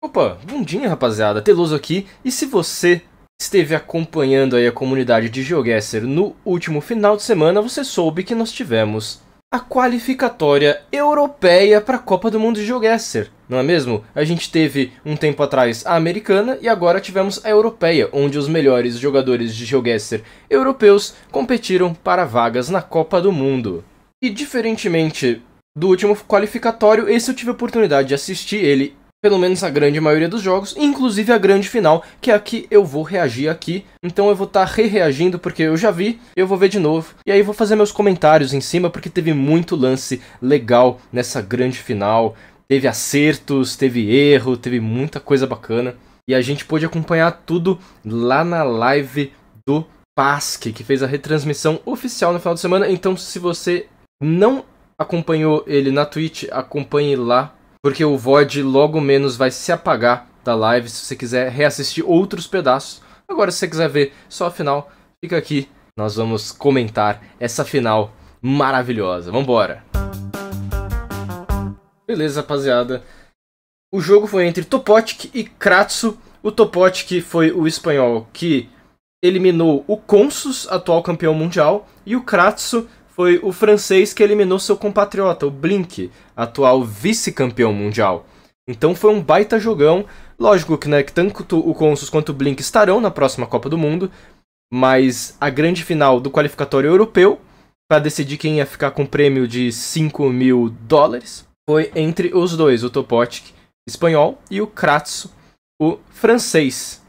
Opa, bom dia rapaziada, Teloso aqui, e se você esteve acompanhando aí a comunidade de GeoGuessr no último final de semana, você soube que nós tivemos a qualificatória europeia para a Copa do Mundo de GeoGuessr, não é mesmo? A gente teve um tempo atrás a americana e agora tivemos a europeia, onde os melhores jogadores de GeoGuessr europeus competiram para vagas na Copa do Mundo. E diferentemente do último qualificatório, esse eu tive a oportunidade de assistir ele pelo menos a grande maioria dos jogos, inclusive a grande final, que é a que eu vou reagir aqui. Então eu vou estar tá re-reagindo porque eu já vi, eu vou ver de novo. E aí vou fazer meus comentários em cima porque teve muito lance legal nessa grande final. Teve acertos, teve erro, teve muita coisa bacana. E a gente pôde acompanhar tudo lá na live do Pasque, que fez a retransmissão oficial no final de semana. Então se você não acompanhou ele na Twitch, acompanhe lá porque o VOD logo menos vai se apagar da live se você quiser reassistir outros pedaços. Agora, se você quiser ver só a final, fica aqui. Nós vamos comentar essa final maravilhosa. Vambora! Beleza, rapaziada. O jogo foi entre Topotic e Kratso. O Topotic foi o espanhol que eliminou o Consus, atual campeão mundial, e o Kratso foi o francês que eliminou seu compatriota, o Blink, atual vice-campeão mundial. Então foi um baita jogão. Lógico que, né, que tanto o Consus quanto o Blink estarão na próxima Copa do Mundo, mas a grande final do qualificatório europeu, para decidir quem ia ficar com o prêmio de 5 mil dólares, foi entre os dois, o Topotic espanhol e o Kratso, o francês.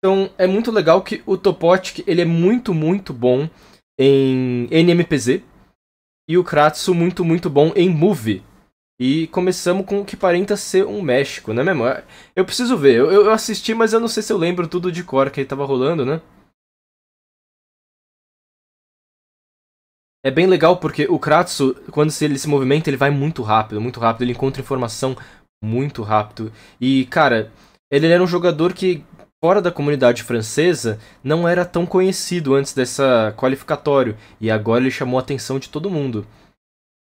Então é muito legal que o Topotic ele é muito, muito bom em NMPZ e o Kratos muito, muito bom em Move. E começamos com o que parenta ser um México, né mesmo? Eu preciso ver, eu, eu assisti, mas eu não sei se eu lembro tudo de cor que tava rolando, né? É bem legal porque o Kratos quando ele se movimenta, ele vai muito rápido, muito rápido, ele encontra informação muito rápido. E, cara, ele era um jogador que fora da comunidade francesa não era tão conhecido antes dessa qualificatório, e agora ele chamou a atenção de todo mundo.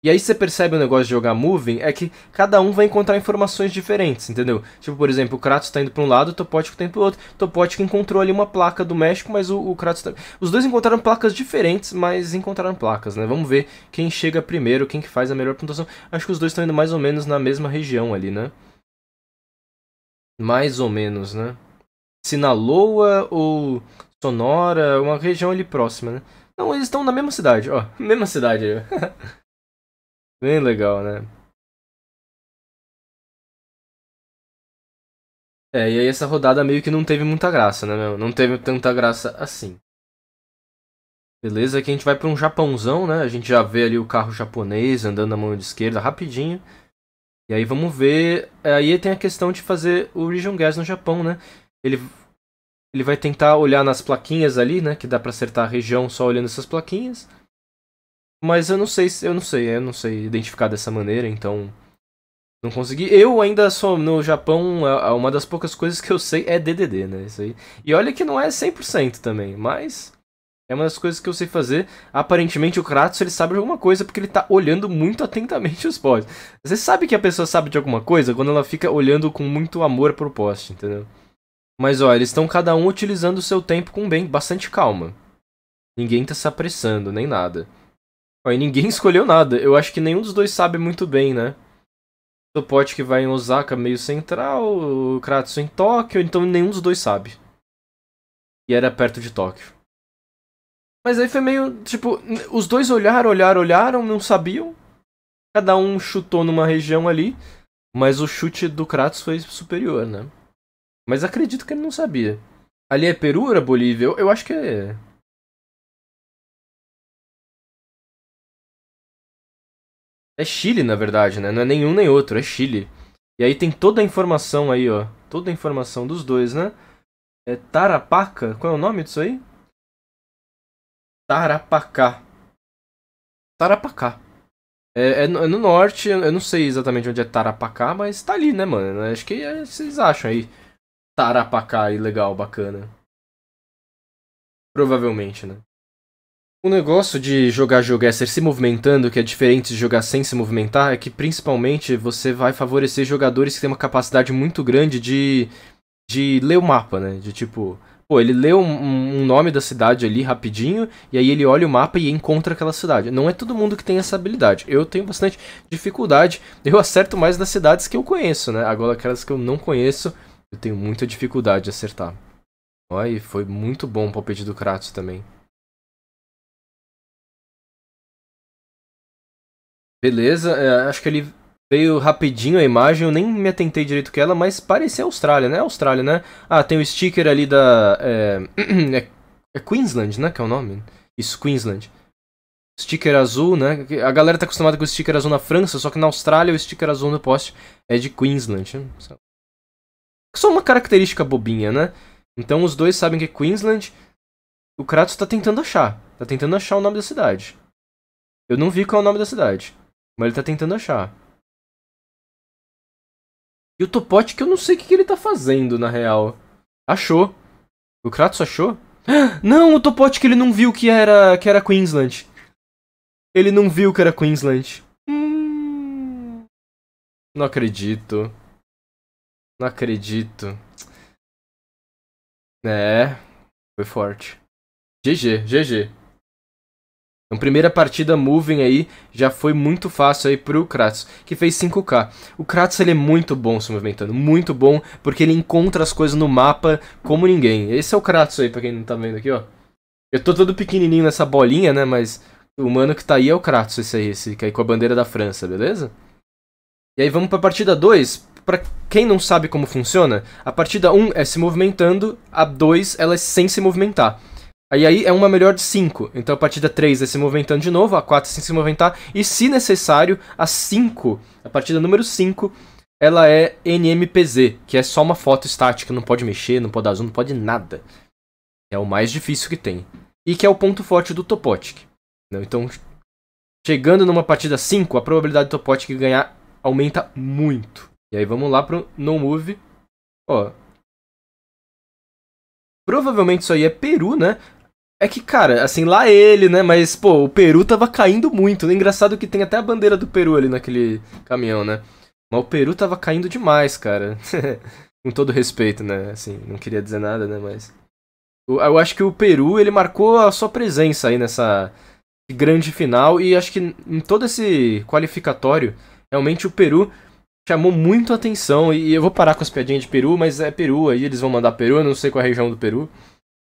E aí você percebe o negócio de jogar moving é que cada um vai encontrar informações diferentes, entendeu? Tipo, por exemplo, o Kratos tá indo para um lado, o Topotico tá indo pro outro. O Topotico encontrou ali uma placa do México, mas o, o Kratos tá- Os dois encontraram placas diferentes, mas encontraram placas, né? Vamos ver quem chega primeiro, quem que faz a melhor pontuação. Acho que os dois estão indo mais ou menos na mesma região ali, né? Mais ou menos, né? Sinaloa ou Sonora, uma região ali próxima, né? Não, eles estão na mesma cidade, ó. Mesma cidade. Bem legal, né? É, e aí essa rodada meio que não teve muita graça, né, meu? Não teve tanta graça assim. Beleza, aqui a gente vai para um Japãozão, né? A gente já vê ali o carro japonês andando na mão esquerda rapidinho. E aí vamos ver. Aí tem a questão de fazer o Region Gas no Japão, né? ele, ele vai tentar olhar nas plaquinhas ali, né? Que dá para acertar a região só olhando essas plaquinhas. Mas eu não sei, eu não sei, eu não sei identificar dessa maneira, então não consegui. Eu ainda sou no Japão, é, é uma das poucas coisas que eu sei é DDD, né? Isso aí. E olha que não é 100% também, mas é uma das coisas que eu sei fazer. Aparentemente o Kratos ele sabe de alguma coisa porque ele tá olhando muito atentamente os postes. Você sabe que a pessoa sabe de alguma coisa quando ela fica olhando com muito amor pro poste, entendeu? Mas ó, eles estão cada um utilizando o seu tempo com bem bastante calma. Ninguém tá se apressando, nem nada. Ó, e ninguém escolheu nada. Eu acho que nenhum dos dois sabe muito bem, né? O Pote que vai em Osaka meio central, o em Tóquio, então nenhum dos dois sabe. E era perto de Tóquio. Mas aí foi meio, tipo, os dois olharam, olharam, olharam, não sabiam. Cada um chutou numa região ali, mas o chute do Kratos foi superior, né? Mas acredito que ele não sabia. Ali é Peru ou era Bolívia? Eu, eu acho que é. É Chile, na verdade, né? Não é nenhum nem outro, é Chile. E aí tem toda a informação aí, ó. Toda a informação dos dois, né? É Tarapaca? Qual é o nome disso aí? Tarapacá. Tarapacá. É, é, no, é, no norte, eu não sei exatamente onde é Tarapacá, mas tá ali, né, mano? Acho que é, vocês acham aí tarapacá e legal, bacana. Provavelmente, né? O negócio de jogar jogo é ser se movimentando, que é diferente de jogar sem se movimentar, é que principalmente você vai favorecer jogadores que têm uma capacidade muito grande de, de ler o mapa, né? De tipo, pô, ele lê um, um, nome da cidade ali rapidinho, e aí ele olha o mapa e encontra aquela cidade. Não é todo mundo que tem essa habilidade. Eu tenho bastante dificuldade, eu acerto mais nas cidades que eu conheço, né? Agora aquelas que eu não conheço, eu tenho muita dificuldade de acertar. Olha, foi muito bom o palpite do Kratos também. Beleza, é, acho que ele veio rapidinho a imagem, eu nem me atentei direito com ela, mas parecia Austrália, né? Austrália, né? Ah, tem o sticker ali da. É, é, é Queensland, né? Que é o nome? Isso, Queensland. Sticker azul, né? A galera tá acostumada com o sticker azul na França, só que na Austrália o sticker azul no poste é de Queensland. Né? Só uma característica bobinha, né? Então os dois sabem que é Queensland. O Kratos tá tentando achar. Tá tentando achar o nome da cidade. Eu não vi qual é o nome da cidade. Mas ele tá tentando achar. E o Topote que eu não sei o que, ele tá fazendo, na real. Achou. O Kratos achou? Não, o Topote que ele não viu que era, que era Queensland. Ele não viu que era Queensland. Hum... Não acredito. Não acredito. É. Foi forte. GG, GG. Então, primeira partida moving aí já foi muito fácil aí pro Kratos, que fez 5k. O Kratos ele é muito bom se movimentando, muito bom, porque ele encontra as coisas no mapa como ninguém. Esse é o Kratos aí, pra quem não tá vendo aqui, ó. Eu tô todo pequenininho nessa bolinha, né, mas o mano que tá aí é o Kratos esse aí, esse que é aí com a bandeira da França, beleza? E aí vamos pra partida 2, para quem não sabe como funciona, a partida 1 é se movimentando, a 2 ela é sem se movimentar. Aí aí é uma melhor de 5. Então a partida 3 é se movimentando de novo, a 4 é sem se movimentar, e se necessário, a 5, a partida número 5, ela é NMPZ, que é só uma foto estática, não pode mexer, não pode dar zoom, não pode nada. É o mais difícil que tem. E que é o ponto forte do Topotic. Então, chegando numa partida 5, a probabilidade do Topotic ganhar aumenta muito. E aí vamos lá pro no move. Ó. Provavelmente isso aí é Peru, né? É que, cara, assim, lá ele, né? Mas, pô, o Peru tava caindo muito. Né? Engraçado que tem até a bandeira do Peru ali naquele caminhão, né? Mas o Peru tava caindo demais, cara. Com todo respeito, né? Assim, não queria dizer nada, né? Mas. Eu acho que o Peru, ele marcou a sua presença aí nessa grande final. E acho que em todo esse qualificatório, realmente o Peru chamou muito atenção. E eu vou parar com as piadinhas de Peru, mas é Peru, aí eles vão mandar Peru, eu não sei qual é a região do Peru.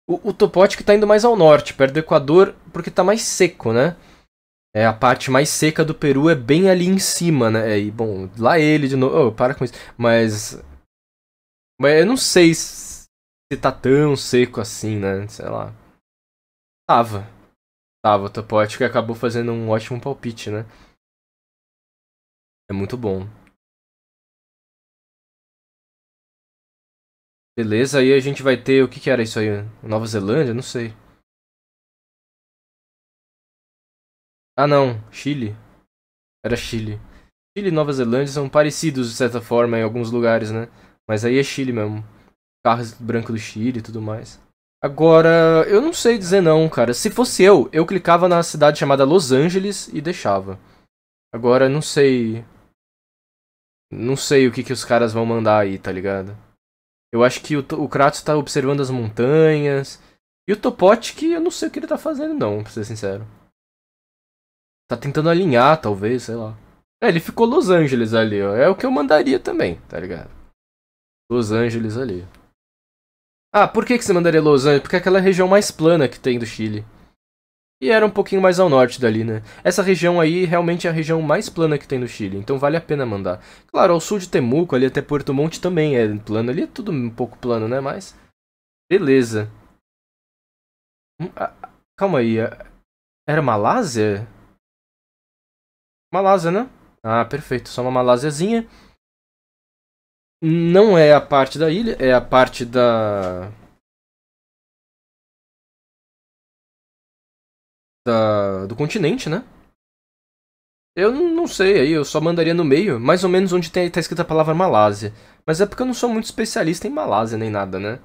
O, o Topote que tá indo mais ao norte, perto do Equador, porque tá mais seco, né? É, a parte mais seca do Peru é bem ali em cima, né? É, e, bom, lá ele de novo. Oh, para com isso. Mas. Mas eu não sei se tá tão seco assim, né? Sei lá. Tava. Tava o Topote que acabou fazendo um ótimo palpite, né? É muito bom. Beleza, aí a gente vai ter. O que, que era isso aí? Nova Zelândia? Não sei. Ah, não. Chile. Era Chile. Chile e Nova Zelândia são parecidos, de certa forma, em alguns lugares, né? Mas aí é Chile mesmo. Carros branco do Chile e tudo mais. Agora, eu não sei dizer não, cara. Se fosse eu, eu clicava na cidade chamada Los Angeles e deixava. Agora, não sei. Não sei o que, que os caras vão mandar aí, tá ligado? Eu acho que o, o Kratos tá observando as montanhas. E o que eu não sei o que ele tá fazendo, não, pra ser sincero. Tá tentando alinhar, talvez, sei lá. É, ele ficou Los Angeles ali, ó. É o que eu mandaria também, tá ligado? Los Angeles ali. Ah, por que, que você mandaria Los Angeles? Porque é aquela região mais plana que tem do Chile. E era um pouquinho mais ao norte dali, né? Essa região aí realmente é a região mais plana que tem no Chile, então vale a pena mandar. Claro, ao sul de Temuco, ali até Porto Monte também é plano. Ali é tudo um pouco plano, né? Mas. Beleza. Hum, calma aí. É, era Malásia? Malásia, né? Ah, perfeito. Só uma Malásiazinha. Não é a parte da ilha, é a parte da da, do continente, né? Eu não sei, aí eu só mandaria no meio, mais ou menos onde tem, tá escrita a palavra Malásia. Mas é porque eu não sou muito especialista em Malásia nem nada, né?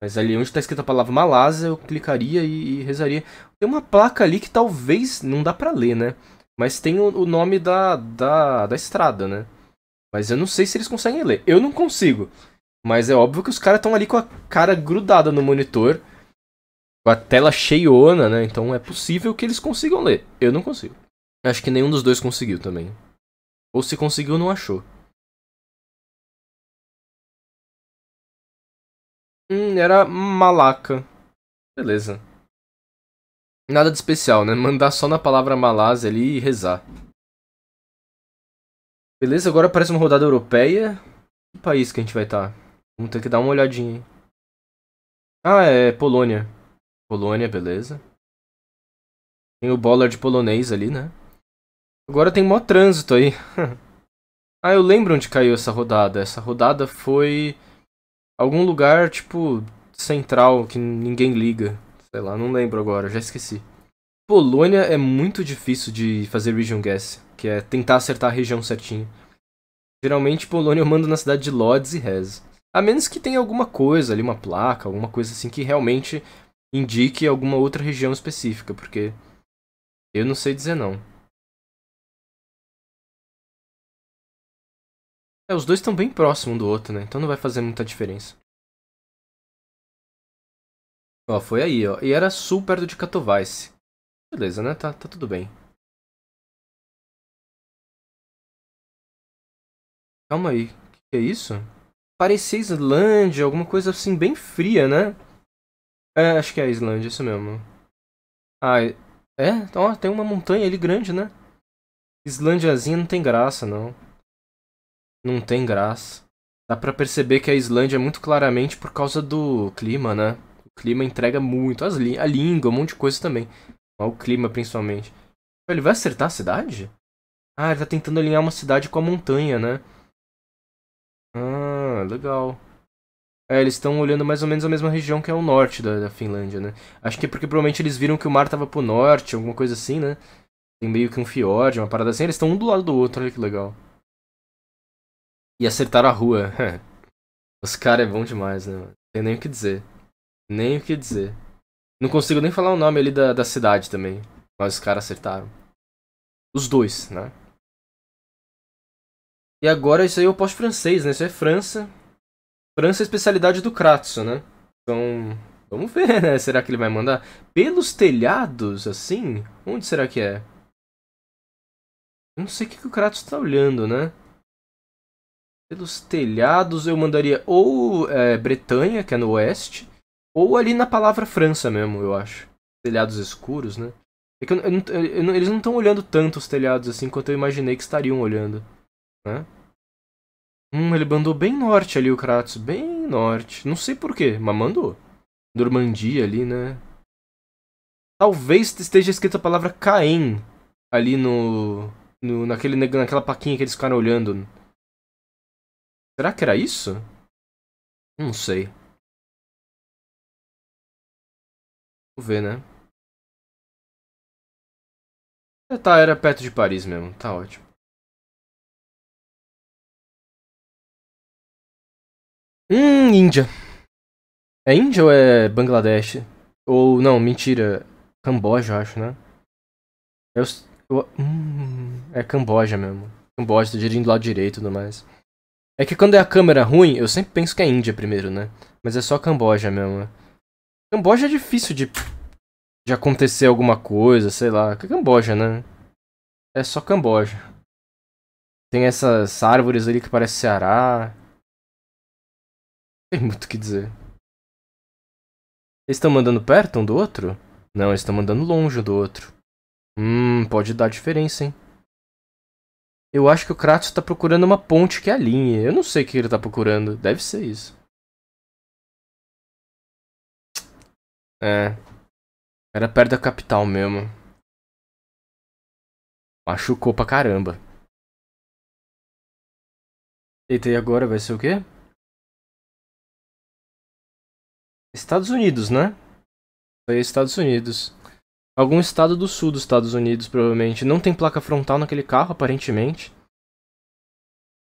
Mas ali onde tá escrita a palavra Malásia, eu clicaria e, e rezaria. Tem uma placa ali que talvez não dá pra ler, né? Mas tem o, o nome da, da, da estrada, né? Mas eu não sei se eles conseguem ler. Eu não consigo. Mas é óbvio que os caras estão ali com a cara grudada no monitor com a tela cheiona, né? Então é possível que eles consigam ler. Eu não consigo. Acho que nenhum dos dois conseguiu também. Ou se conseguiu, não achou. Hum, era malaca. Beleza. Nada de especial, né? Mandar só na palavra Malásia ali e rezar. Beleza, agora parece uma rodada europeia. Que país que a gente vai estar? Tá? Vamos ter que dar uma olhadinha. Ah, é Polônia. Polônia, beleza. Tem o Bollard polonês ali, né? Agora tem mó trânsito aí. ah, eu lembro onde caiu essa rodada. Essa rodada foi algum lugar, tipo, central, que ninguém liga. Sei lá, não lembro agora, já esqueci. Polônia é muito difícil de fazer region guess, que é tentar acertar a região certinho. Geralmente Polônia eu mando na cidade de Lodz e Rez. A menos que tenha alguma coisa ali, uma placa, alguma coisa assim que realmente indique alguma outra região específica, porque eu não sei dizer não. É, os dois estão bem próximos um do outro, né? Então não vai fazer muita diferença. Ó, foi aí, ó. E era sul perto de Katowice. Beleza, né? Tá, tá tudo bem. Calma aí. O que é isso? Parecia Islândia, alguma coisa assim bem fria, né? É, acho que é a Islândia, isso mesmo. Ah, é? Então, ó, tem uma montanha ali grande, né? Islândiazinha não tem graça, não. Não tem graça. Dá pra perceber que a Islândia é muito claramente por causa do clima, né? O clima entrega muito. As li a língua, um monte de coisa também. o clima, principalmente. Ele vai acertar a cidade? Ah, ele tá tentando alinhar uma cidade com a montanha, né? Ah, legal. É, eles estão olhando mais ou menos a mesma região que é o norte da, da Finlândia, né? Acho que é porque provavelmente eles viram que o mar tava pro norte, alguma coisa assim, né? Tem meio que um fiord, uma parada assim. Eles estão um do lado do outro, olha que legal. E acertaram a rua. Os caras é bom demais, né, Tem nem o que dizer. Nem o que dizer. Não consigo nem falar o nome ali da, da cidade também. Mas os caras acertaram. Os dois, né? E agora isso aí é o pós-francês, né? Isso é França. França é especialidade do Kratso, né? Então, vamos ver, né? Será que ele vai mandar? Pelos telhados, assim? Onde será que é? Eu não sei o que, que o Kratos tá olhando, né? Pelos telhados eu mandaria ou é, Bretanha, que é no oeste, ou ali na palavra França mesmo, eu acho. Telhados escuros, né? É que eu, eu, eu, eles não estão olhando tanto os telhados assim quanto eu imaginei que estariam olhando, né? Hum, ele mandou bem norte ali o Kratos, bem norte. Não sei porquê, mas mandou. Normandia ali, né? Talvez esteja escrita a palavra Caim ali no, no naquele, naquela paquinha que eles ficaram olhando. Será que era isso? Não sei. Vou ver, né? É, tá, era perto de Paris mesmo. Tá ótimo. Hum, Índia. É Índia ou é Bangladesh? Ou não, mentira. Camboja, eu acho, né? Eu, eu, hum, é Camboja mesmo. Camboja, tô dirigindo do lado direito e tudo mais. É que quando é a câmera ruim, eu sempre penso que é Índia primeiro, né? Mas é só Camboja mesmo. Né? Camboja é difícil de, de acontecer alguma coisa, sei lá. É Camboja, né? É só Camboja. Tem essas árvores ali que parece Ceará. Tem muito o que dizer. Eles estão mandando perto um do outro? Não, eles estão mandando longe um do outro. Hum, pode dar diferença, hein? Eu acho que o Kratos tá procurando uma ponte que alinhe. Eu não sei o que ele tá procurando. Deve ser isso. É. Era perto da capital mesmo. Machucou pra caramba. Eita, e agora vai ser o quê? Estados Unidos, né? Foi Estados Unidos. Algum estado do sul dos Estados Unidos, provavelmente. Não tem placa frontal naquele carro, aparentemente.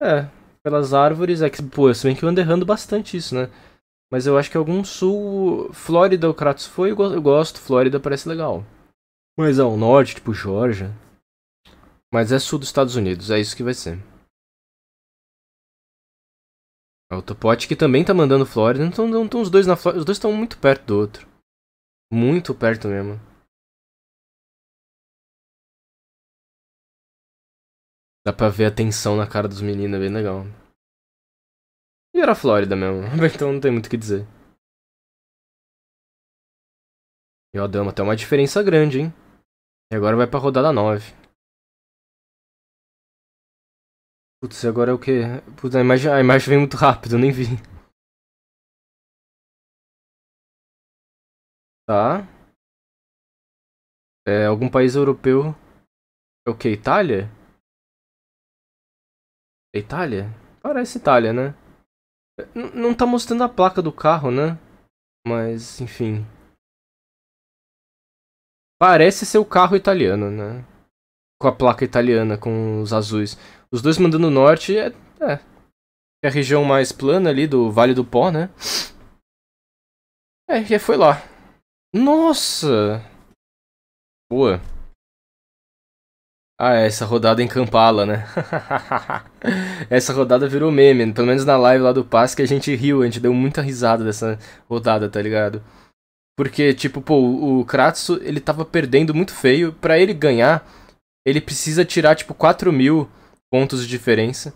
É, pelas árvores, é que, pô, se bem que eu ando errando bastante isso, né? Mas eu acho que algum sul. Flórida, o Kratos foi, eu gosto. Flórida parece legal. Mas ao é norte, tipo Georgia. Mas é sul dos Estados Unidos, é isso que vai ser. É o Autopot que também tá mandando Flórida. Né? Então, não então os dois na Flórida. Os dois estão muito perto do outro. Muito perto mesmo. Dá pra ver a tensão na cara dos meninos, é bem legal. E era a Flórida mesmo, então não tem muito o que dizer. E o Adama até uma diferença grande, hein? E agora vai pra rodada 9. Putz, agora é o que? Putz, a imagem, a imagem vem muito rápido, eu nem vi. Tá. É, algum país europeu. É o que? Itália? É Itália? Parece Itália, né? N não tá mostrando a placa do carro, né? Mas, enfim. Parece ser o carro italiano, né? Com a placa italiana, com os azuis. Os dois mandando norte é, é. É a região mais plana ali do Vale do Pó, né? É, já foi lá. Nossa! Boa. Ah, é, essa rodada em Kampala, né? essa rodada virou meme, pelo menos na live lá do Paz que a gente riu, a gente deu muita risada dessa rodada, tá ligado? Porque, tipo, pô, o Kratos, ele tava perdendo muito feio. para ele ganhar, ele precisa tirar, tipo, 4 mil pontos de diferença.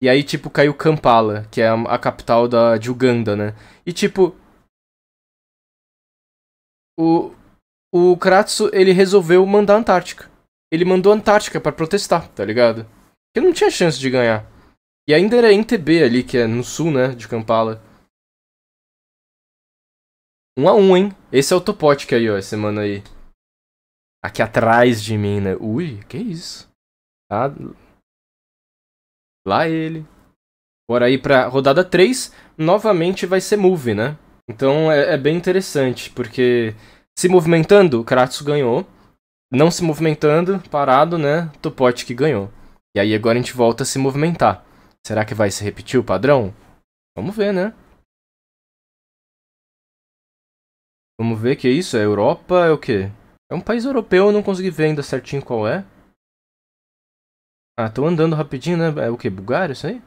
E aí, tipo, caiu Kampala, que é a, a capital da, de Uganda, né? E, tipo. O, o Kratzo, ele resolveu mandar a Antártica. Ele mandou a Antártica para protestar, tá ligado? Porque não tinha chance de ganhar. E ainda era em TB ali, que é no sul, né, de Kampala. um a um, hein? Esse é o Topotic aí, ó, essa semana aí. Aqui atrás de mim, né? Ui, que isso? Tá Lá ele. Agora aí pra rodada 3, novamente vai ser move, né? Então é, é bem interessante, porque se movimentando, Kratos ganhou. Não se movimentando, parado, né? que ganhou. E aí agora a gente volta a se movimentar. Será que vai se repetir o padrão? Vamos ver, né? Vamos ver que é isso? É Europa? É o quê? É um país europeu, eu não consegui ver ainda certinho qual é. Ah, tô andando rapidinho, né? É o que? Bulgária, isso aí?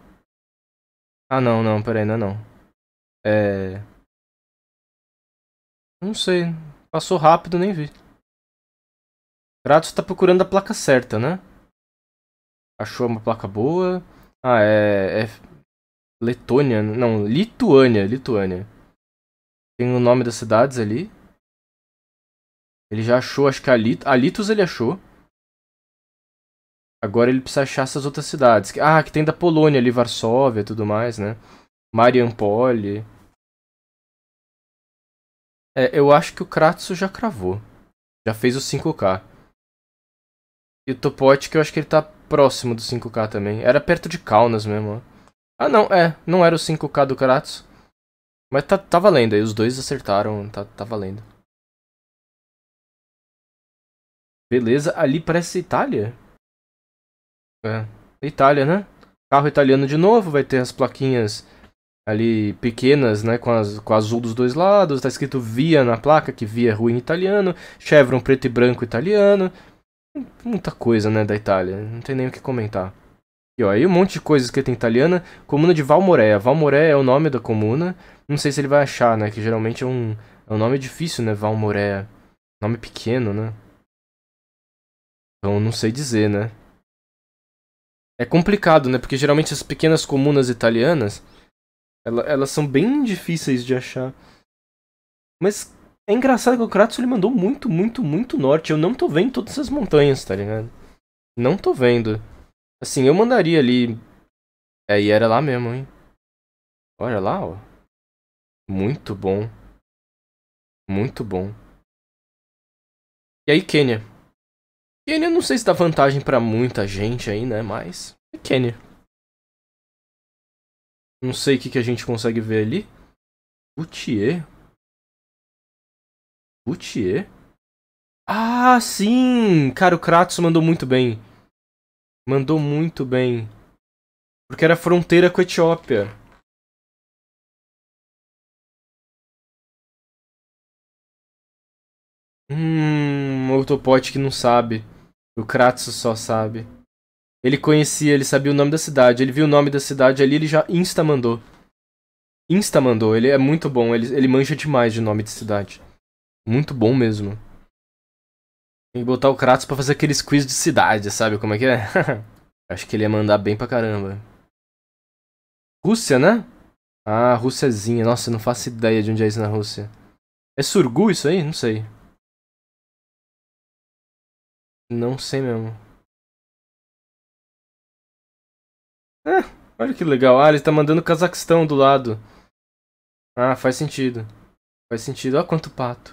Ah, não, não, peraí, não é não. É... Não sei. Passou rápido, nem vi. Kratos tá procurando a placa certa, né? Achou uma placa boa. Ah, é... é... Letônia, não, Lituânia, Lituânia. Tem o nome das cidades ali. Ele já achou, acho que a, Lit a Litos ele achou. Agora ele precisa achar essas outras cidades. Ah, que tem da Polônia ali, Varsóvia e tudo mais, né? Mariampol. É, eu acho que o Kratos já cravou. Já fez o 5K. E o que eu acho que ele tá próximo do 5K também. Era perto de Kaunas mesmo, ó. Ah não, é. Não era o 5K do Kratos Mas tá, tá valendo aí. Os dois acertaram. Tá, tá valendo. Beleza. Ali parece Itália. É. Itália, né? Carro italiano de novo, vai ter as plaquinhas ali pequenas, né, com, as, com azul dos dois lados, tá escrito via na placa, que via é ruim italiano, Chevron preto e branco italiano. Muita coisa, né, da Itália, não tem nem o que comentar. E ó, aí um monte de coisa escrita em italiana, comuna de Valmorea. Valmorea é o nome da comuna. Não sei se ele vai achar, né, que geralmente é um é um nome difícil, né, Valmorea. Nome pequeno, né? Então não sei dizer, né? É complicado, né? Porque geralmente as pequenas comunas italianas, ela, elas são bem difíceis de achar. Mas é engraçado que o Kratos ele mandou muito, muito, muito norte. Eu não tô vendo todas essas montanhas, tá ligado? Não tô vendo. Assim, eu mandaria ali. É, e era lá mesmo, hein? Olha lá, ó. Muito bom. Muito bom. E aí, Quênia? Kenya não sei se dá vantagem para muita gente aí, né? Mas é Kenya. Não sei o que, que a gente consegue ver ali. Boutier. Boutier? Ah, sim! Cara, o Kratos mandou muito bem. Mandou muito bem. Porque era fronteira com a Etiópia. Hum, pote que não sabe. O Kratos só sabe. Ele conhecia, ele sabia o nome da cidade. Ele viu o nome da cidade ali, ele já insta mandou. Insta mandou, ele é muito bom, ele, ele manja demais de nome de cidade. Muito bom mesmo. Tem que botar o Kratos pra fazer aqueles quiz de cidade, sabe como é que é? Acho que ele ia mandar bem pra caramba. Rússia, né? Ah, Rússiazinha. Nossa, não faço ideia de onde é isso na Rússia. É Surgu isso aí? Não sei. Não sei mesmo. É, olha que legal. Ah, ele tá mandando o Cazaquistão do lado. Ah, faz sentido. Faz sentido. Olha quanto pato.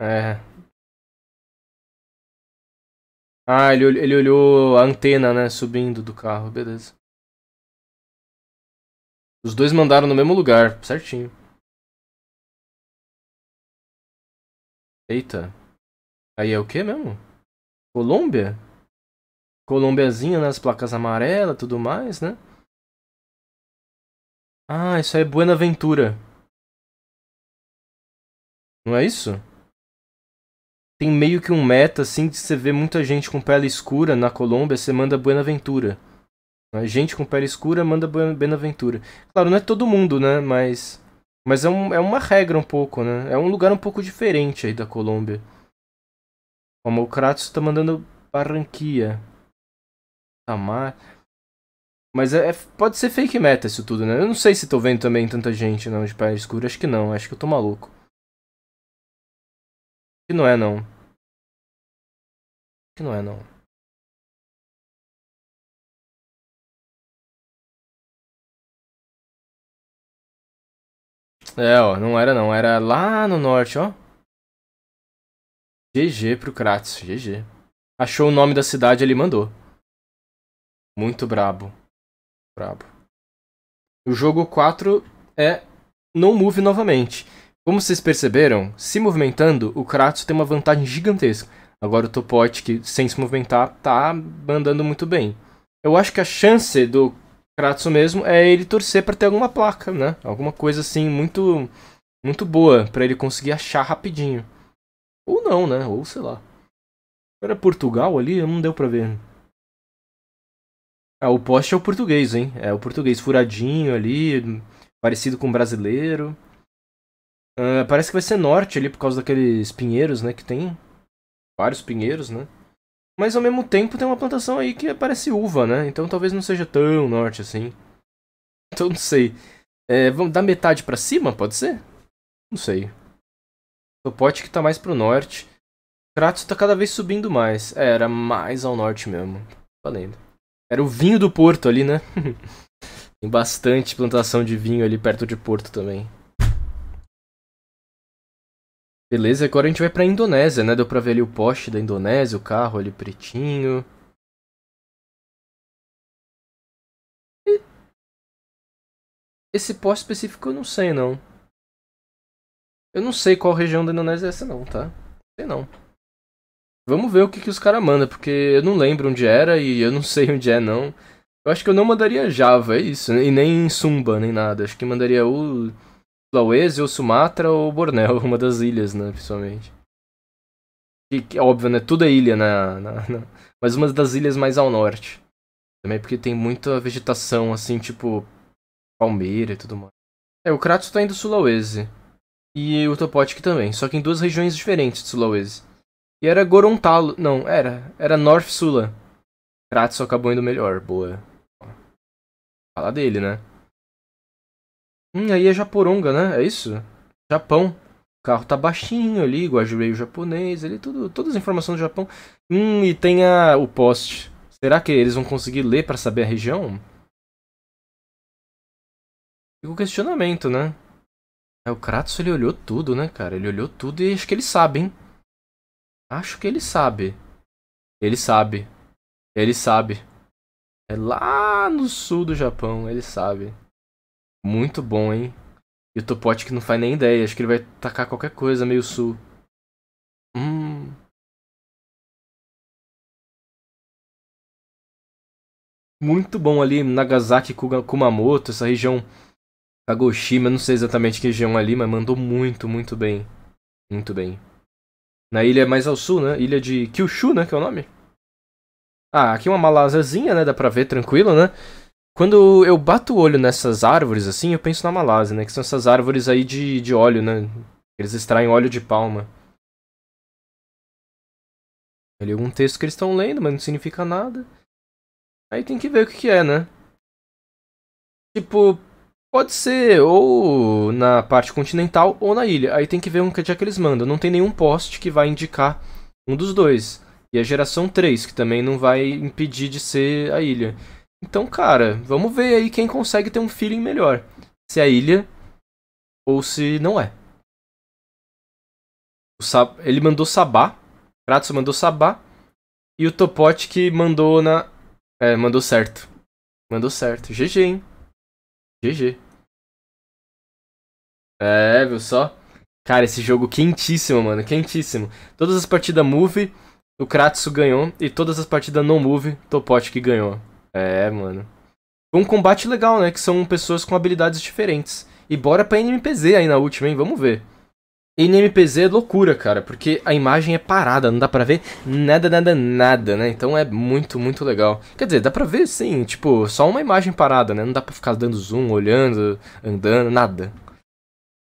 É. Ah, ele, ele olhou a antena, né? Subindo do carro. Beleza. Os dois mandaram no mesmo lugar, certinho. Eita. Aí é o que mesmo? Colômbia? Colômbiazinha nas né? placas amarelas tudo mais, né? Ah, isso aí é Buenaventura. Não é isso? Tem meio que um meta, assim, de você ver muita gente com pele escura na Colômbia, você manda Buenaventura. Né? Gente com pele escura manda Buenaventura. Claro, não é todo mundo, né? Mas. Mas é, um, é uma regra um pouco, né? É um lugar um pouco diferente aí da Colômbia. Como o Kratos tá mandando Barranquia. Tamar. Tá mas é, é, pode ser fake meta isso tudo, né? Eu não sei se tô vendo também tanta gente não de pele Escura. Acho que não, acho que eu tô maluco. Acho que não é não. Acho que não é não. É, ó, não era não, era lá no norte, ó. GG pro Kratos, GG. Achou o nome da cidade, ele mandou. Muito brabo. Brabo. O jogo 4 é não move novamente. Como vocês perceberam, se movimentando, o Kratos tem uma vantagem gigantesca. Agora o Topote, que sem se movimentar, tá mandando muito bem. Eu acho que a chance do Kratos mesmo é ele torcer para ter alguma placa, né? Alguma coisa assim muito muito boa para ele conseguir achar rapidinho. Ou não, né? Ou sei lá. Era Portugal ali? Não deu pra ver. Ah, o poste é o português, hein? É o português furadinho ali, parecido com o brasileiro. Uh, parece que vai ser norte ali por causa daqueles pinheiros, né? Que tem vários pinheiros, né? Mas ao mesmo tempo tem uma plantação aí que parece uva, né? Então talvez não seja tão norte assim. Então não sei. É, vamos dar metade para cima, pode ser? Não sei. Topote que tá mais pro norte. Kratos tá cada vez subindo mais. É, era mais ao norte mesmo. Valendo. Era o vinho do Porto ali, né? Tem bastante plantação de vinho ali perto de Porto também. Beleza, agora a gente vai pra Indonésia, né? Deu pra ver ali o poste da Indonésia, o carro ali pretinho. Esse poste específico eu não sei, não. Eu não sei qual região da Indonésia é essa não, tá? Sei não. Vamos ver o que, que os caras mandam, porque eu não lembro onde era e eu não sei onde é não. Eu acho que eu não mandaria Java, é isso, né? e nem Sumba, nem nada. acho que mandaria o Sulawesi, ou Sumatra, ou Bornéu, uma das ilhas, né, principalmente. Que, óbvio, né, tudo é ilha, né? na, na, mas uma das ilhas mais ao norte. Também porque tem muita vegetação, assim, tipo palmeira e tudo mais. É, o Kratos tá indo Sulawesi e o Topotic também, só que em duas regiões diferentes de Sulawesi. E era Gorontalo, não, era, era North Sula. Kratos acabou indo melhor, boa. Fala dele, né? Hum, aí é Japoronga, né? É isso? Japão. O carro tá baixinho ali, guajureio japonês, ali tudo, todas as informações do Japão. Hum, e tem a, o poste. Será que eles vão conseguir ler para saber a região? Fica o questionamento, né? É, o Kratos ele olhou tudo, né, cara? Ele olhou tudo e acho que ele sabe, hein? Acho que ele sabe. Ele sabe. Ele sabe. É lá no sul do Japão, ele sabe. Muito bom, hein? E o Topote que não faz nem ideia, acho que ele vai tacar qualquer coisa meio sul. Hum. Muito bom ali, Nagasaki, Kumamoto, essa região Kagoshima, não sei exatamente que região ali, mas mandou muito, muito bem. Muito bem. Na ilha mais ao sul, né? Ilha de Kyushu, né? Que é o nome? Ah, aqui é uma Malásiazinha, né? Dá pra ver tranquilo, né? Quando eu bato o olho nessas árvores, assim, eu penso na Malásia, né? Que são essas árvores aí de, de óleo, né? Eles extraem óleo de palma. Eu li algum texto que eles estão lendo, mas não significa nada. Aí tem que ver o que, que é, né? Tipo, Pode ser ou na parte continental ou na ilha. Aí tem que ver onde é que eles mandam. Não tem nenhum poste que vai indicar um dos dois. E a geração 3, que também não vai impedir de ser a ilha. Então, cara, vamos ver aí quem consegue ter um feeling melhor. Se é a ilha ou se não é. Sab... Ele mandou Sabá. Kratzo mandou Sabá. E o Topote que mandou na. É, mandou certo. Mandou certo. GG, hein? GG. É, viu só? Cara, esse jogo quentíssimo, mano, quentíssimo. Todas as partidas move, o Kratos ganhou, e todas as partidas não move, que ganhou. É, mano. Foi um combate legal, né? Que são pessoas com habilidades diferentes. E bora pra NMPZ aí na última, hein? Vamos ver. NMPZ é loucura, cara, porque a imagem é parada, não dá pra ver nada, nada, nada, né? Então é muito, muito legal. Quer dizer, dá pra ver sim, tipo, só uma imagem parada, né? Não dá pra ficar dando zoom, olhando, andando, nada.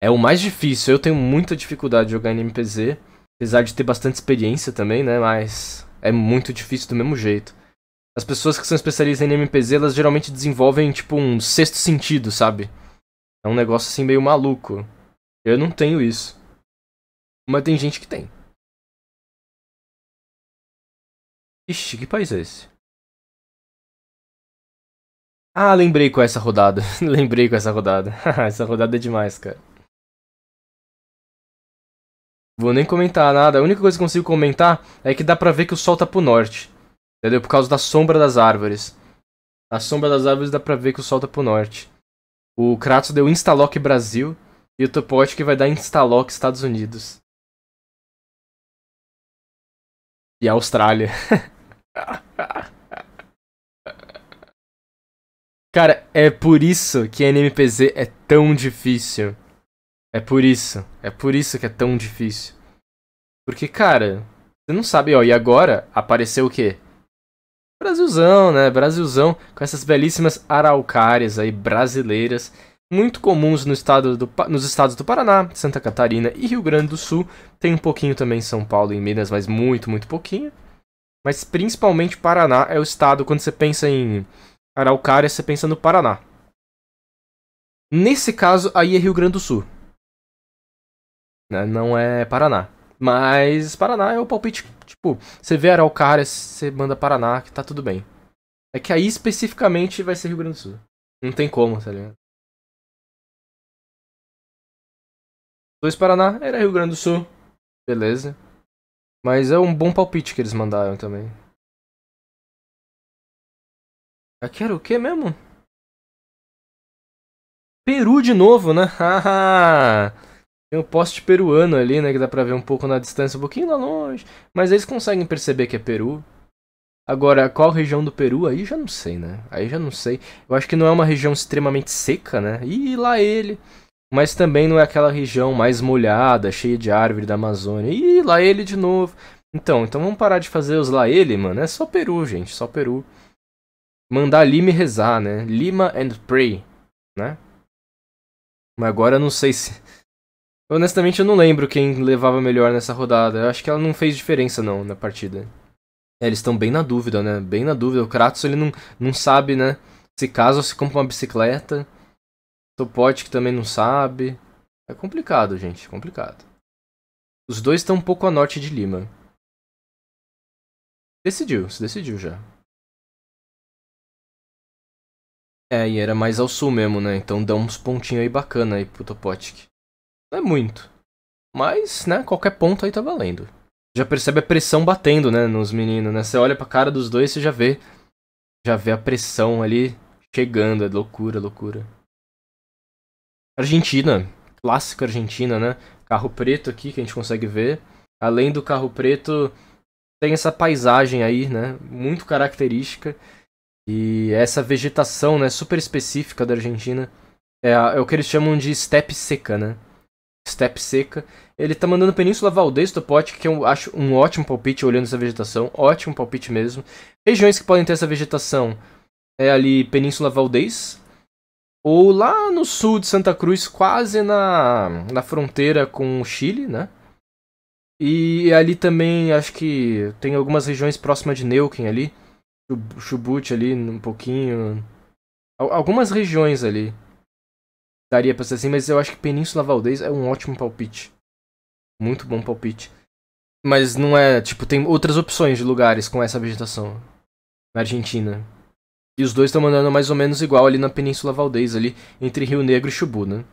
É o mais difícil. Eu tenho muita dificuldade de jogar NMPZ. Apesar de ter bastante experiência também, né? Mas é muito difícil do mesmo jeito. As pessoas que são especialistas em NMPZ, elas geralmente desenvolvem, tipo, um sexto sentido, sabe? É um negócio assim meio maluco. Eu não tenho isso. Mas tem gente que tem. Ixi, que país é esse? Ah, lembrei com essa rodada. lembrei com essa rodada. essa rodada é demais, cara. Vou nem comentar nada. A única coisa que consigo comentar é que dá pra ver que o sol tá pro norte. Entendeu? Por causa da sombra das árvores. A sombra das árvores dá pra ver que o sol tá pro norte. O Kratos deu Instalock Brasil e o que vai dar Instalock Estados Unidos. E a Austrália. Cara, é por isso que NMPZ é tão difícil. É por isso. É por isso que é tão difícil. Porque, cara, você não sabe, ó, e agora apareceu o quê? Brasilzão, né? Brasilzão, com essas belíssimas araucárias aí brasileiras, muito comuns no estado do, nos estados do Paraná, Santa Catarina e Rio Grande do Sul. Tem um pouquinho também em São Paulo e Minas, mas muito, muito pouquinho. Mas principalmente Paraná é o estado, quando você pensa em araucária, você pensa no Paraná. Nesse caso, aí é Rio Grande do Sul né? Não é Paraná. Mas Paraná é o palpite, tipo, você vê Araucária, você manda Paraná, que tá tudo bem. É que aí especificamente vai ser Rio Grande do Sul. Não tem como, tá ligado? Dois Paraná era Rio Grande do Sul. Beleza. Mas é um bom palpite que eles mandaram também. Aqui era o que mesmo? Peru de novo, né? Haha! Tem um poste peruano ali, né? Que dá pra ver um pouco na distância, um pouquinho lá longe. Mas eles conseguem perceber que é Peru. Agora, qual região do Peru? Aí já não sei, né? Aí já não sei. Eu acho que não é uma região extremamente seca, né? E lá ele. Mas também não é aquela região mais molhada, cheia de árvore da Amazônia. E lá ele de novo. Então, então vamos parar de fazer os lá ele, mano. É só Peru, gente. Só Peru. Mandar Lima rezar, né? Lima and pray, né? Mas agora eu não sei se. Honestamente, eu não lembro quem levava melhor nessa rodada. Eu acho que ela não fez diferença, não, na partida. É, eles estão bem na dúvida, né? Bem na dúvida. O Kratos, ele não, não sabe, né? Se casa ou se compra uma bicicleta. que também não sabe. É complicado, gente. Complicado. Os dois estão um pouco a norte de Lima. Decidiu, se decidiu já. É, e era mais ao sul mesmo, né? Então dá uns pontinhos aí bacana aí pro Topotic. Não é muito. Mas, né, qualquer ponto aí tá valendo. Já percebe a pressão batendo, né, nos meninos, né? Você olha pra cara dos dois e já vê. Já vê a pressão ali chegando. É loucura, loucura. Argentina. Clássico Argentina, né? Carro preto aqui que a gente consegue ver. Além do carro preto, tem essa paisagem aí, né? Muito característica. E essa vegetação, né? Super específica da Argentina. É, é o que eles chamam de steppe seca, né? Step Seca. Ele tá mandando Península Valdez Topote, que eu é acho um ótimo palpite olhando essa vegetação. Ótimo palpite mesmo. Regiões que podem ter essa vegetação é ali Península Valdez. Ou lá no sul de Santa Cruz, quase na, na fronteira com o Chile, né? E ali também acho que tem algumas regiões próximas de Neuquén ali. Chubut ali, um pouquinho. Algumas regiões ali daria pra ser assim, mas eu acho que Península Valdez é um ótimo palpite. Muito bom palpite. Mas não é, tipo, tem outras opções de lugares com essa vegetação na Argentina. E os dois estão mandando mais ou menos igual ali na Península Valdez, ali entre Rio Negro e Chubu, né?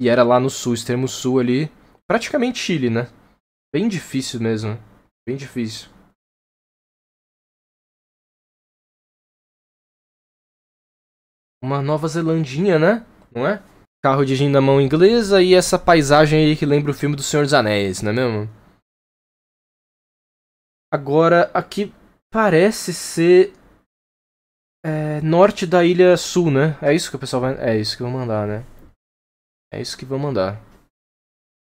E era lá no sul, extremo sul ali, praticamente Chile, né? Bem difícil mesmo, bem difícil. Uma Nova Zelandinha, né? não é? Carro dirigindo a mão inglesa e essa paisagem aí que lembra o filme do Senhor dos Anéis, não é mesmo? Agora, aqui parece ser é, norte da ilha sul, né? É isso que o pessoal vai. É isso que vão mandar, né? É isso que vão mandar.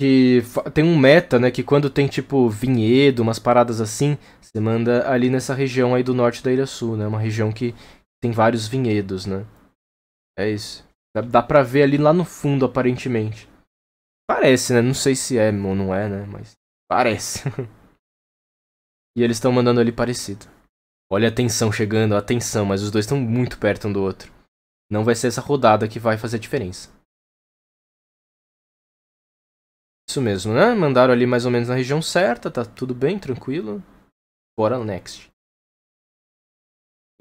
Que tem um meta, né? Que quando tem tipo vinhedo, umas paradas assim, você manda ali nessa região aí do norte da ilha sul, né? Uma região que tem vários vinhedos, né? É isso. Dá, pra ver ali lá no fundo, aparentemente. Parece, né? Não sei se é ou não é, né? Mas parece. e eles estão mandando ali parecido. Olha a tensão chegando, a tensão, mas os dois estão muito perto um do outro. Não vai ser essa rodada que vai fazer a diferença. Isso mesmo, né? Mandaram ali mais ou menos na região certa, tá tudo bem, tranquilo. Bora next.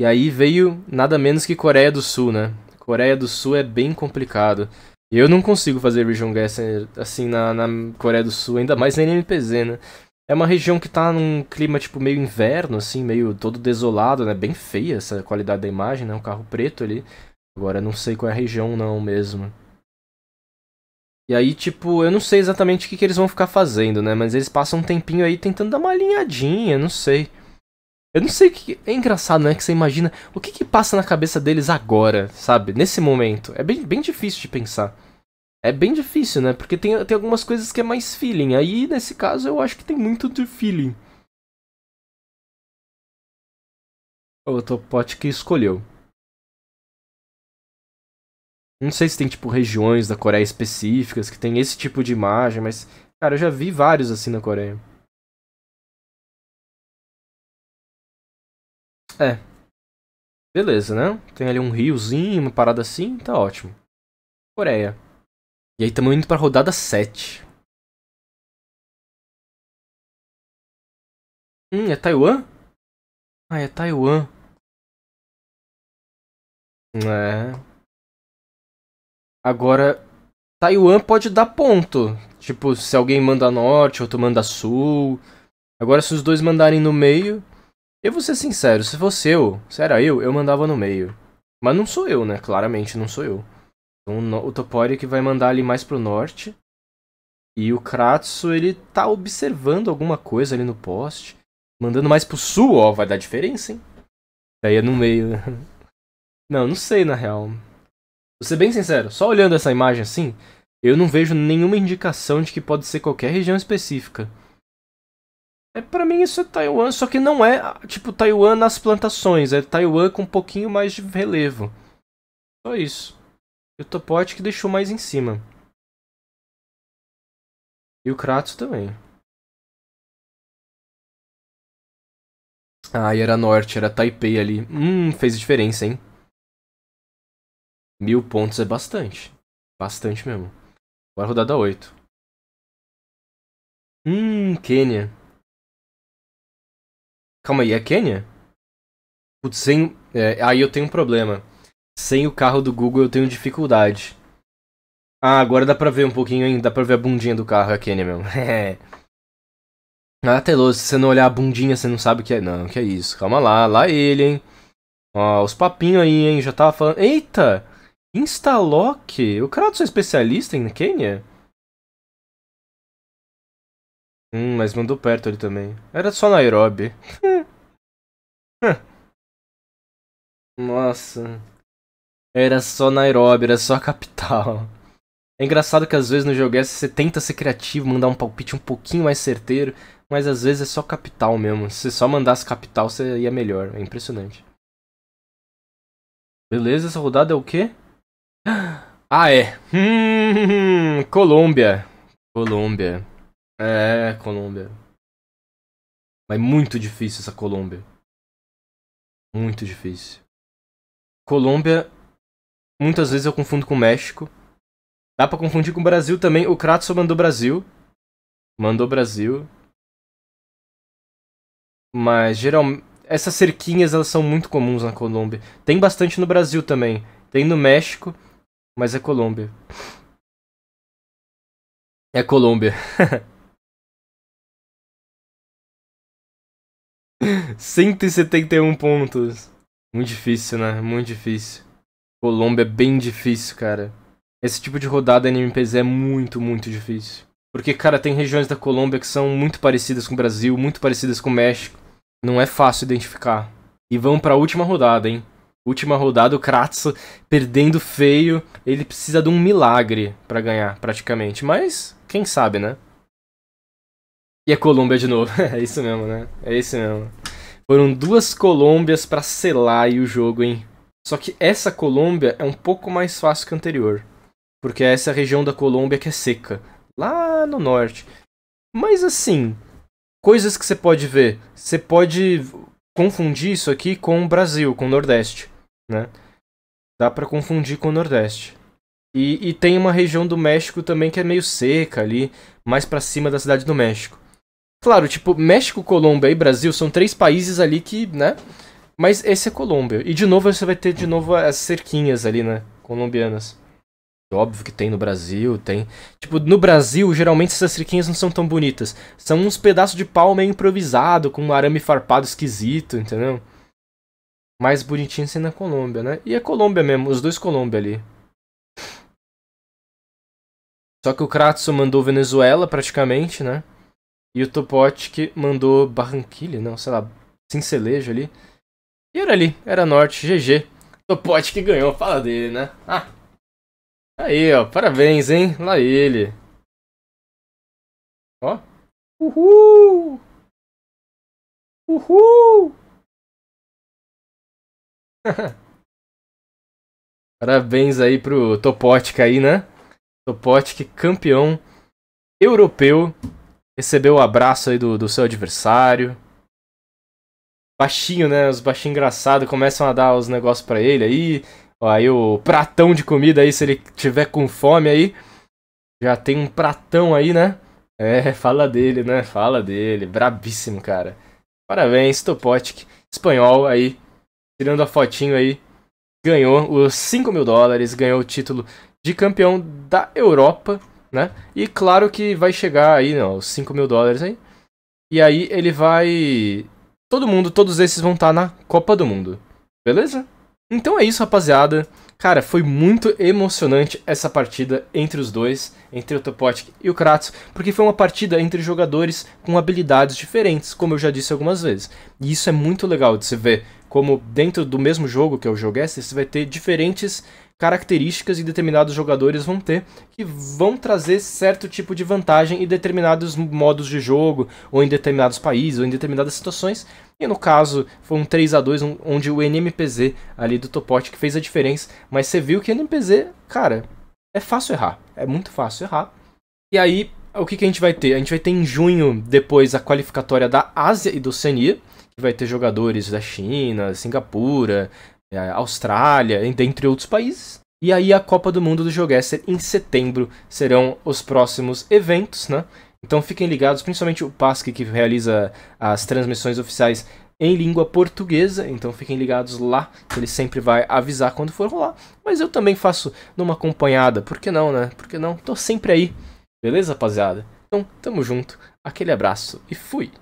E aí veio nada menos que Coreia do Sul, né? Coreia do Sul é bem complicado. Eu não consigo fazer region guessing eh, assim na, na Coreia do Sul, ainda mais na NMPZ, né? É uma região que tá num clima, tipo, meio inverno, assim, meio todo desolado, né? Bem feia essa qualidade da imagem, né? Um carro preto ali. Agora não sei qual é a região não mesmo. E aí, tipo, eu não sei exatamente o que, que eles vão ficar fazendo, né? Mas eles passam um tempinho aí tentando dar uma alinhadinha, não sei. Eu não sei o que. É engraçado, né? Que você imagina o que, que passa na cabeça deles agora, sabe? Nesse momento. É bem, bem difícil de pensar. É bem difícil, né? Porque tem, tem algumas coisas que é mais feeling. Aí, nesse caso, eu acho que tem muito de feeling. O topote que escolheu. Não sei se tem, tipo, regiões da Coreia específicas que tem esse tipo de imagem, mas, cara, eu já vi vários assim na Coreia. É. Beleza, né? Tem ali um riozinho, uma parada assim, tá ótimo. Coreia. E aí estamos indo pra rodada 7. Hum, é Taiwan? Ah, é Taiwan. É. Agora, Taiwan pode dar ponto. Tipo, se alguém manda norte, outro manda sul. Agora, se os dois mandarem no meio, eu vou ser sincero, se fosse eu, se era eu, eu mandava no meio. Mas não sou eu, né? Claramente não sou eu. Então, o Topori é que vai mandar ali mais pro norte. E o Kratso, ele tá observando alguma coisa ali no poste. Mandando mais pro sul, ó, vai dar diferença, hein? Daí é no meio. Né? Não, não sei na real. Vou ser bem sincero, só olhando essa imagem assim, eu não vejo nenhuma indicação de que pode ser qualquer região específica. É, para mim isso é Taiwan, só que não é tipo Taiwan nas plantações, é Taiwan com um pouquinho mais de relevo. Só isso. E o Topote que deixou mais em cima. E o Kratos também. Ah, e era norte, era Taipei ali. Hum, fez diferença, hein? Mil pontos é bastante. Bastante mesmo. Agora rodada 8. Hum, Quênia. Calma aí, é Quênia? Putz, sem. É, aí eu tenho um problema. Sem o carro do Google eu tenho dificuldade. Ah, agora dá pra ver um pouquinho ainda, dá pra ver a bundinha do carro, a Quênia mesmo. ah, Teloso, se você não olhar a bundinha, você não sabe o que é. Não, que é isso. Calma lá, lá ele, hein. Ó, os papinhos aí, hein, já tava falando. Eita! Instalock? O cara é sou especialista em Quênia? Hum, mas mandou perto ali também. Era só Nairobi. Nossa. Era só Nairobi, era só a capital. É engraçado que às vezes no jogo você tenta ser criativo, mandar um palpite um pouquinho mais certeiro, mas às vezes é só capital mesmo. Se você só mandasse capital, você ia melhor. É impressionante. Beleza, essa rodada é o quê? Ah, é. Hum, Colômbia. Colômbia. É, Colômbia. Mas muito difícil essa Colômbia. Muito difícil. Colômbia, muitas vezes eu confundo com México. Dá pra confundir com o Brasil também. O Kratso mandou Brasil. Mandou Brasil. Mas geralmente. Essas cerquinhas elas são muito comuns na Colômbia. Tem bastante no Brasil também. Tem no México, mas é Colômbia. É Colômbia. 171 pontos. Muito difícil, né? Muito difícil. Colômbia é bem difícil, cara. Esse tipo de rodada NMPZ é muito, muito difícil. Porque, cara, tem regiões da Colômbia que são muito parecidas com o Brasil, muito parecidas com o México. Não é fácil identificar. E vamos para a última rodada, hein? Última rodada, o Kratz perdendo feio. Ele precisa de um milagre para ganhar, praticamente. Mas, quem sabe, né? E a Colômbia de novo. é isso mesmo, né? É isso mesmo. Foram duas Colômbias para selar o jogo, hein? Só que essa Colômbia é um pouco mais fácil que a anterior. Porque é essa região da Colômbia que é seca. Lá no norte. Mas assim, coisas que você pode ver. Você pode confundir isso aqui com o Brasil, com o Nordeste, né? Dá para confundir com o Nordeste. E, e tem uma região do México também que é meio seca ali, mais para cima da cidade do México. Claro, tipo, México, Colômbia e Brasil são três países ali que, né? Mas esse é Colômbia. E de novo você vai ter de novo as cerquinhas ali, né? Colombianas. É óbvio que tem no Brasil, tem. Tipo, no Brasil, geralmente essas cerquinhas não são tão bonitas. São uns pedaços de pau meio improvisado, com um arame farpado esquisito, entendeu? Mais bonitinho sendo assim na Colômbia, né? E é Colômbia mesmo, os dois Colômbia ali. Só que o Kratos mandou Venezuela praticamente, né? E o Topotic mandou Barranquilha, não, sei lá, Cincelejo ali. E era ali, era norte, GG. Topotic ganhou, fala dele, né? Ah! Aí, ó, parabéns, hein? Lá ele. Ó. Uhul! Uhul! Parabéns aí pro Topotic aí, né? Topotic campeão europeu Recebeu o abraço aí do, do seu adversário. Baixinho, né? Os baixinhos engraçados começam a dar os negócios para ele aí. Ó, aí o pratão de comida aí, se ele tiver com fome aí. Já tem um pratão aí, né? É, fala dele, né? Fala dele. Brabíssimo, cara. Parabéns, Topotic. Espanhol aí, tirando a fotinho aí. Ganhou os 5 mil dólares, ganhou o título de campeão da Europa né? E claro que vai chegar aí, né, os 5 mil dólares aí. E aí ele vai. Todo mundo, todos esses vão estar tá na Copa do Mundo. Beleza? Então é isso, rapaziada. Cara, foi muito emocionante essa partida entre os dois, entre o Topotic e o Kratos, porque foi uma partida entre jogadores com habilidades diferentes, como eu já disse algumas vezes. E isso é muito legal de se ver, como dentro do mesmo jogo que é o jogo você vai ter diferentes características e determinados jogadores vão ter que vão trazer certo tipo de vantagem em determinados modos de jogo, ou em determinados países, ou em determinadas situações. E no caso, foi um 3 a 2 um, onde o NMPZ ali do Topote que fez a diferença, mas você viu que o NMPZ, cara, é fácil errar, é muito fácil errar. E aí, o que, que a gente vai ter? A gente vai ter em junho depois a qualificatória da Ásia e do Oceania que vai ter jogadores da China, Singapura, é, Austrália, dentre outros países. E aí a Copa do Mundo do Jogaster em setembro serão os próximos eventos, né? Então fiquem ligados, principalmente o PASC que realiza as transmissões oficiais em língua portuguesa, então fiquem ligados lá, que ele sempre vai avisar quando for rolar. Mas eu também faço numa acompanhada, por que não, né? Por que não? Tô sempre aí. Beleza, rapaziada? Então, tamo junto. Aquele abraço e fui.